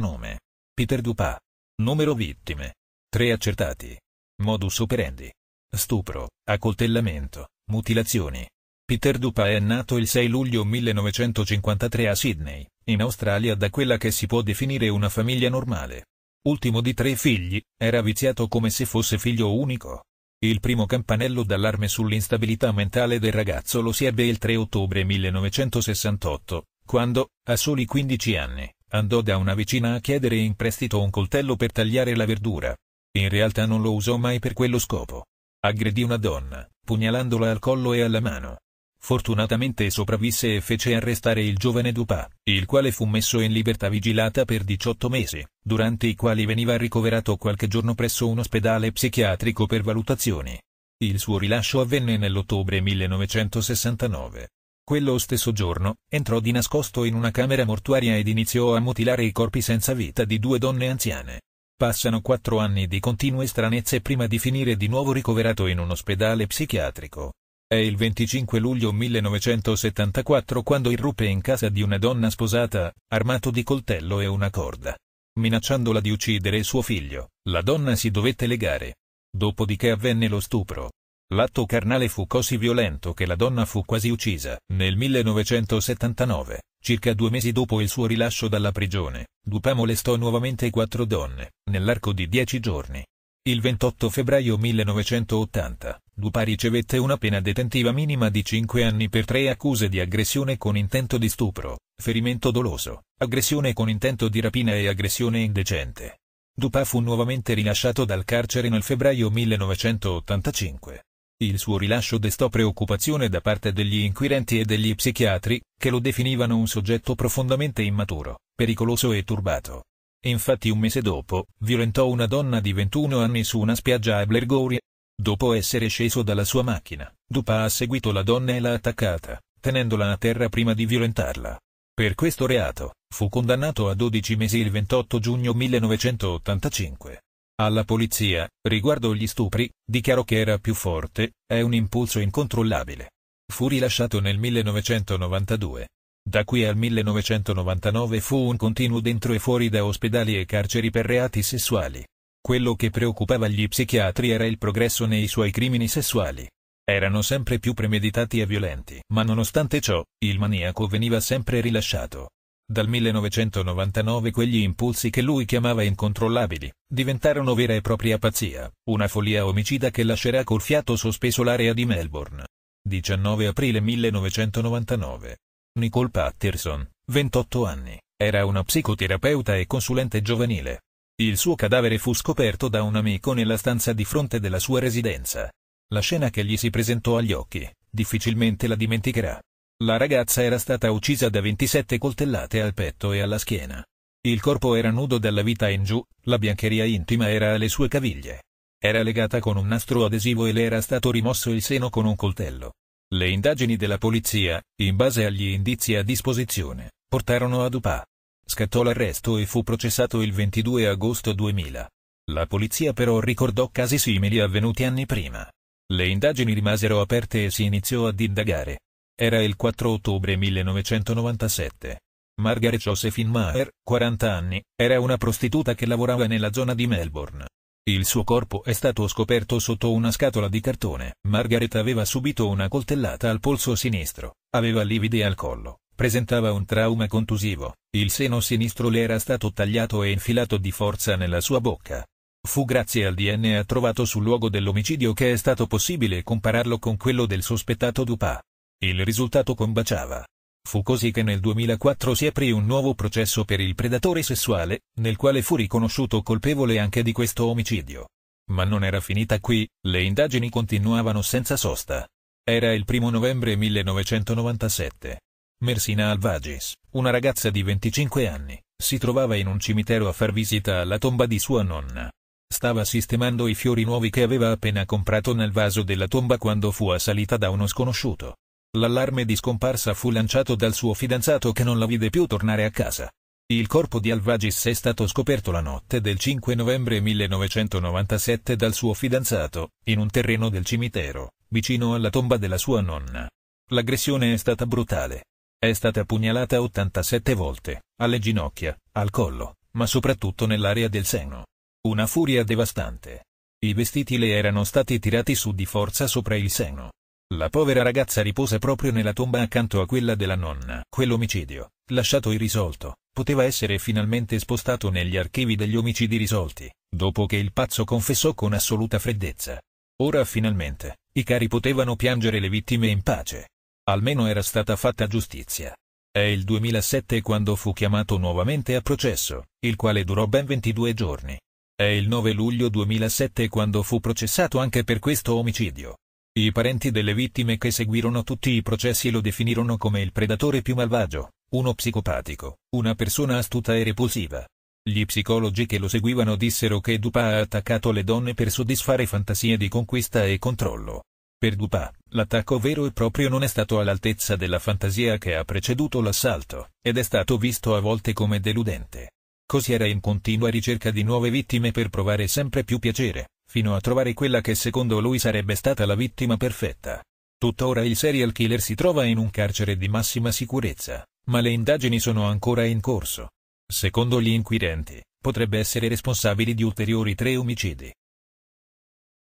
Nome. Peter Dupa. Numero vittime. 3 accertati. Modus operandi. Stupro, accoltellamento, mutilazioni. Peter Dupa è nato il 6 luglio 1953 a Sydney, in Australia da quella che si può definire una famiglia normale. Ultimo di tre figli, era viziato come se fosse figlio unico. Il primo campanello d'allarme sull'instabilità mentale del ragazzo lo si ebbe il 3 ottobre 1968, quando, a soli 15 anni, andò da una vicina a chiedere in prestito un coltello per tagliare la verdura. In realtà non lo usò mai per quello scopo. Aggredì una donna, pugnalandola al collo e alla mano. Fortunatamente sopravvisse e fece arrestare il giovane Dupà, il quale fu messo in libertà vigilata per 18 mesi, durante i quali veniva ricoverato qualche giorno presso un ospedale psichiatrico per valutazioni. Il suo rilascio avvenne nell'ottobre 1969. Quello stesso giorno, entrò di nascosto in una camera mortuaria ed iniziò a mutilare i corpi senza vita di due donne anziane. Passano quattro anni di continue stranezze prima di finire di nuovo ricoverato in un ospedale psichiatrico. È il 25 luglio 1974 quando irruppe in casa di una donna sposata, armato di coltello e una corda. Minacciandola di uccidere suo figlio, la donna si dovette legare. Dopodiché avvenne lo stupro. L'atto carnale fu così violento che la donna fu quasi uccisa. Nel 1979, circa due mesi dopo il suo rilascio dalla prigione, Dupin molestò nuovamente quattro donne, nell'arco di dieci giorni. Il 28 febbraio 1980, Dupin ricevette una pena detentiva minima di cinque anni per tre accuse di aggressione con intento di stupro, ferimento doloso, aggressione con intento di rapina e aggressione indecente. Dupin fu nuovamente rilasciato dal carcere nel febbraio 1985. Il suo rilascio destò preoccupazione da parte degli inquirenti e degli psichiatri, che lo definivano un soggetto profondamente immaturo, pericoloso e turbato. Infatti un mese dopo, violentò una donna di 21 anni su una spiaggia a Blergori. Dopo essere sceso dalla sua macchina, Dupa ha seguito la donna e l'ha attaccata, tenendola a terra prima di violentarla. Per questo reato, fu condannato a 12 mesi il 28 giugno 1985. Alla polizia, riguardo gli stupri, dichiarò che era più forte, è un impulso incontrollabile. Fu rilasciato nel 1992. Da qui al 1999 fu un continuo dentro e fuori da ospedali e carceri per reati sessuali. Quello che preoccupava gli psichiatri era il progresso nei suoi crimini sessuali. Erano sempre più premeditati e violenti, ma nonostante ciò, il maniaco veniva sempre rilasciato. Dal 1999 quegli impulsi che lui chiamava incontrollabili, diventarono vera e propria pazzia, una follia omicida che lascerà col fiato sospeso l'area di Melbourne. 19 aprile 1999. Nicole Patterson, 28 anni, era una psicoterapeuta e consulente giovanile. Il suo cadavere fu scoperto da un amico nella stanza di fronte della sua residenza. La scena che gli si presentò agli occhi, difficilmente la dimenticherà. La ragazza era stata uccisa da 27 coltellate al petto e alla schiena. Il corpo era nudo dalla vita in giù, la biancheria intima era alle sue caviglie. Era legata con un nastro adesivo e le era stato rimosso il seno con un coltello. Le indagini della polizia, in base agli indizi a disposizione, portarono a Dupà. Scattò l'arresto e fu processato il 22 agosto 2000. La polizia però ricordò casi simili avvenuti anni prima. Le indagini rimasero aperte e si iniziò ad indagare. Era il 4 ottobre 1997. Margaret Josephine Maher, 40 anni, era una prostituta che lavorava nella zona di Melbourne. Il suo corpo è stato scoperto sotto una scatola di cartone. Margaret aveva subito una coltellata al polso sinistro, aveva livide al collo, presentava un trauma contusivo, il seno sinistro le era stato tagliato e infilato di forza nella sua bocca. Fu grazie al DNA trovato sul luogo dell'omicidio che è stato possibile compararlo con quello del sospettato Dupà. Il risultato combaciava. Fu così che nel 2004 si aprì un nuovo processo per il predatore sessuale, nel quale fu riconosciuto colpevole anche di questo omicidio. Ma non era finita qui, le indagini continuavano senza sosta. Era il 1 novembre 1997. Mersina Alvagis, una ragazza di 25 anni, si trovava in un cimitero a far visita alla tomba di sua nonna. Stava sistemando i fiori nuovi che aveva appena comprato nel vaso della tomba quando fu assalita da uno sconosciuto. L'allarme di scomparsa fu lanciato dal suo fidanzato che non la vide più tornare a casa. Il corpo di Alvagis è stato scoperto la notte del 5 novembre 1997 dal suo fidanzato, in un terreno del cimitero, vicino alla tomba della sua nonna. L'aggressione è stata brutale. È stata pugnalata 87 volte, alle ginocchia, al collo, ma soprattutto nell'area del seno. Una furia devastante. I vestiti le erano stati tirati su di forza sopra il seno. La povera ragazza riposa proprio nella tomba accanto a quella della nonna. Quell'omicidio, lasciato irrisolto, poteva essere finalmente spostato negli archivi degli omicidi risolti, dopo che il pazzo confessò con assoluta freddezza. Ora finalmente, i cari potevano piangere le vittime in pace. Almeno era stata fatta giustizia. È il 2007 quando fu chiamato nuovamente a processo, il quale durò ben 22 giorni. È il 9 luglio 2007 quando fu processato anche per questo omicidio. I parenti delle vittime che seguirono tutti i processi lo definirono come il predatore più malvagio, uno psicopatico, una persona astuta e repulsiva. Gli psicologi che lo seguivano dissero che Dupa ha attaccato le donne per soddisfare fantasie di conquista e controllo. Per Dupa, l'attacco vero e proprio non è stato all'altezza della fantasia che ha preceduto l'assalto, ed è stato visto a volte come deludente. Così era in continua ricerca di nuove vittime per provare sempre più piacere fino a trovare quella che secondo lui sarebbe stata la vittima perfetta. Tuttora il serial killer si trova in un carcere di massima sicurezza, ma le indagini sono ancora in corso. Secondo gli inquirenti, potrebbe essere responsabile di ulteriori tre omicidi.